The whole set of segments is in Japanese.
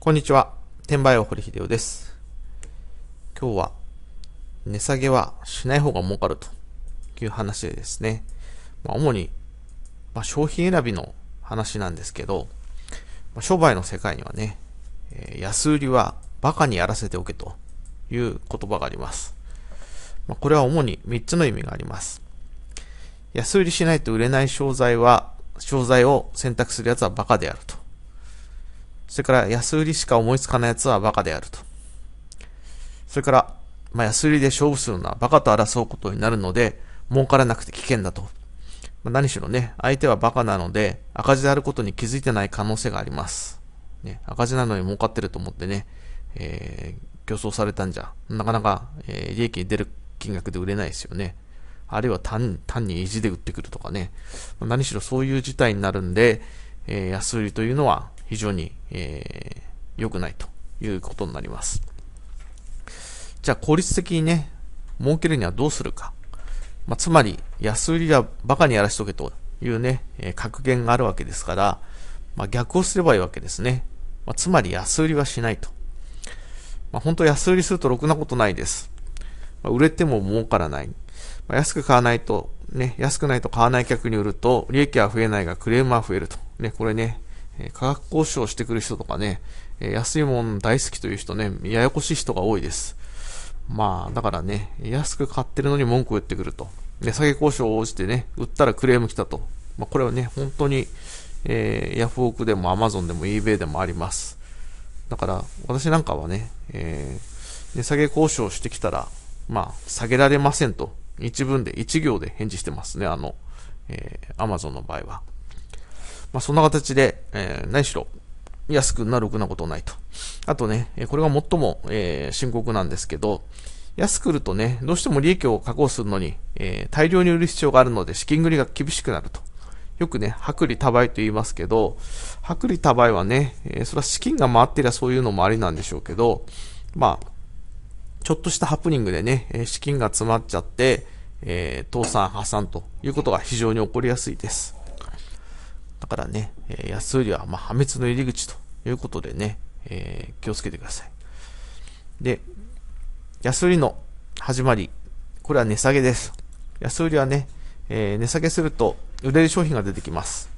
こんにちは。転売王堀秀夫です。今日は、値下げはしない方が儲かるという話でですね、まあ、主に、まあ、商品選びの話なんですけど、まあ、商売の世界にはね、えー、安売りは馬鹿にやらせておけという言葉があります。まこれは主に3つの意味があります。安売りしないと売れない商材は、商材を選択する奴は馬鹿である。それから安売りしか思いつかない奴はバカであると。それから、まあ、安売りで勝負するのはバカと争うことになるので、儲からなくて危険だと。まあ、何しろね、相手はバカなので、赤字であることに気づいてない可能性があります。ね、赤字なのに儲かってると思ってね、えー、競争されたんじゃ、なかなか、えー、利益に出る金額で売れないですよね。あるいは単単に意地で売ってくるとかね。何しろそういう事態になるんで、えー、安売りというのは非常に、えー、良くないということになります。じゃあ効率的にね、儲けるにはどうするか。まあ、つまり、安売りはバカにやらしとけというね、えー、格言があるわけですから、まあ、逆をすればいいわけですね。まあ、つまり安売りはしないと。まあ、本当安売りするとろくなことないです。まあ、売れても儲からない。まあ、安く買わないと、ね、安くないと買わない客に売ると、利益は増えないがクレームは増えると。ね、これね、え価格交渉してくる人とかね、え安いもん大好きという人ね、ややこしい人が多いです。まあ、だからね、安く買ってるのに文句を言ってくると。値下げ交渉を応じてね、売ったらクレーム来たと。まあ、これはね、本当に、えー、ヤフオクでも Amazon でも eBay でもあります。だから、私なんかはね、えー、値下げ交渉してきたら、まあ、下げられませんと、一文で、一行で返事してますね、あの、えー、Amazon の場合は。まあ、そんな形で、えー、何しろ、安くなるくなことないと。あとね、これが最も、えー、深刻なんですけど、安くるとね、どうしても利益を確保するのに、えー、大量に売る必要があるので、資金繰りが厳しくなると。よくね、薄利多売と言いますけど、薄利多売はね、えー、それは資金が回ってりゃそういうのもありなんでしょうけど、まあ、ちょっとしたハプニングでね、資金が詰まっちゃって、えー、倒産破産ということが非常に起こりやすいです。だからね、え安売りはま破滅の入り口ということでね、えー、気をつけてください。で、安売りの始まり、これは値下げです。安売りはね、えー、値下げすると売れる商品が出てきます。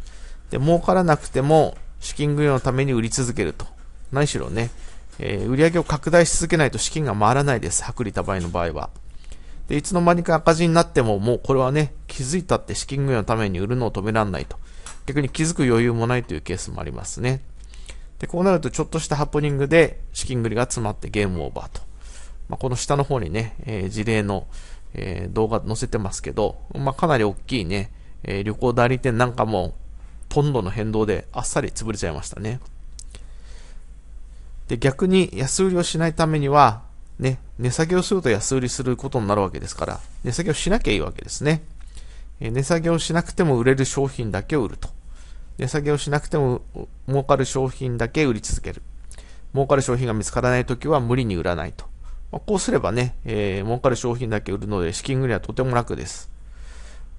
で、儲からなくても資金繰りのために売り続けると。何しろね、えー、売り上げを拡大し続けないと資金が回らないです。薄利多売の場合は。で、いつの間にか赤字になっても、もうこれはね、気づいたって資金繰りのために売るのを止めらんないと。逆に気づく余裕もないというケースもありますね。で、こうなるとちょっとしたハプニングで資金繰りが詰まってゲームオーバーと。まあ、この下の方にね、えー、事例の、えー、動画載せてますけど、まあ、かなり大きいね、えー、旅行代理店なんかもポンドの変動であっさり潰れちゃいましたね。で、逆に安売りをしないためには、ね、値下げをすると安売りすることになるわけですから、値下げをしなきゃいいわけですね。え値下げをしなくても売れる商品だけを売ると。値下げをしなくても儲かる商品だけ売り続ける。儲かる商品が見つからないときは無理に売らないと。まあ、こうすればね、えー、儲かる商品だけ売るので資金繰りはとても楽です。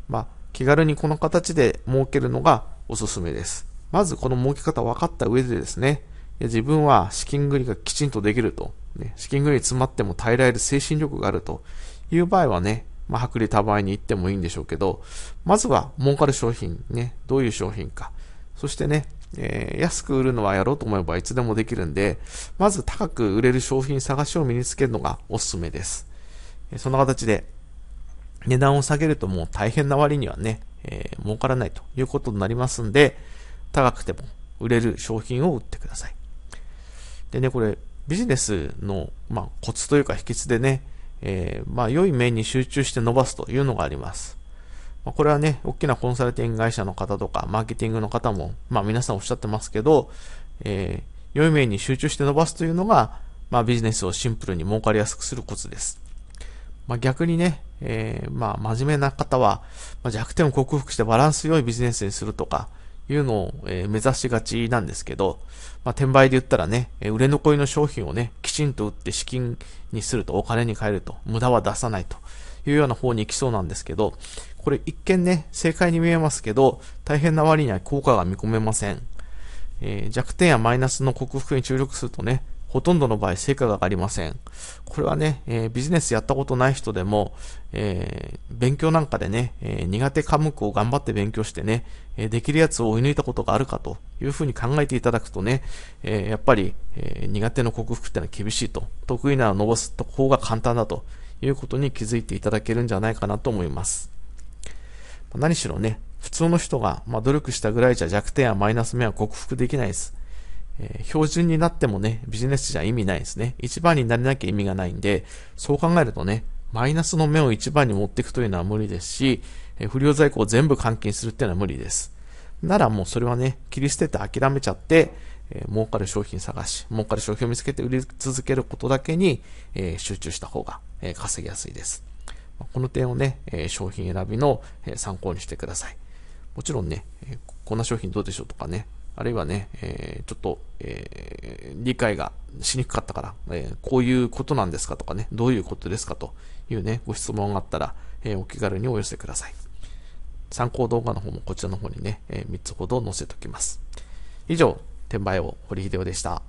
まあ、気軽にこの形で儲けるのがおすすめです。まずこの儲け方分かった上でですね、自分は資金繰りがきちんとできると、ね、資金繰り詰まっても耐えられる精神力があるという場合はね、まあ、薄利多売に行ってもいいんでしょうけど、まずは儲かる商品ね、どういう商品か、そしてね、えー、安く売るのはやろうと思えばいつでもできるんで、まず高く売れる商品探しを身につけるのがおすすめです。そんな形で、値段を下げるともう大変な割にはね、えー、儲からないということになりますんで、高くても売れる商品を売ってください。でね、これ、ビジネスの、まあ、コツというか秘訣でね、えー、まあ、良い面に集中して伸ばすというのがあります。まあ、これはね、大きなコンサルティング会社の方とか、マーケティングの方も、まあ皆さんおっしゃってますけど、えー、良い面に集中して伸ばすというのが、まあビジネスをシンプルに儲かりやすくするコツです。まあ逆にね、えー、まあ真面目な方は、まあ、弱点を克服してバランス良いビジネスにするとか、いうのを、え目指しがちなんですけど、まあ、転売で言ったらね、え売れ残りの商品をね、きちんと売って資金にすると、お金に変えると、無駄は出さないというような方に行きそうなんですけど、これ一見ね、正解に見えますけど、大変な割には効果が見込めません。えー、弱点やマイナスの克服に注力するとね、ほとんどの場合成果がありません。これはね、えー、ビジネスやったことない人でも、えー、勉強なんかでね、えー、苦手科目を頑張って勉強してね、えできるやつを追い抜いたことがあるかというふうに考えていただくとね、えやっぱり、え苦手の克服ってのは厳しいと、得意なのを伸ばす方が簡単だということに気づいていただけるんじゃないかなと思います。何しろね、普通の人が、まあ、努力したぐらいじゃ弱点やマイナス面は克服できないです。えー、標準になってもね、ビジネスじゃ意味ないですね。一番になれなきゃ意味がないんで、そう考えるとね、マイナスの面を一番に持っていくというのは無理ですし、えー、不良在庫を全部換金するっていうのは無理です。ならもうそれはね、切り捨てて諦めちゃって、えー、儲かる商品探し、儲かる商品を見つけて売り続けることだけに、えー、集中した方が、えー、稼ぎやすいです。この点をね、え商品選びの、え参考にしてください。もちろんね、えこんな商品どうでしょうとかね、あるいはね、えちょっと、え理解がしにくかったから、えこういうことなんですかとかね、どういうことですかというね、ご質問があったら、えお気軽にお寄せください。参考動画の方もこちらの方にね、え3つほど載せておきます。以上、転売王堀秀夫でした。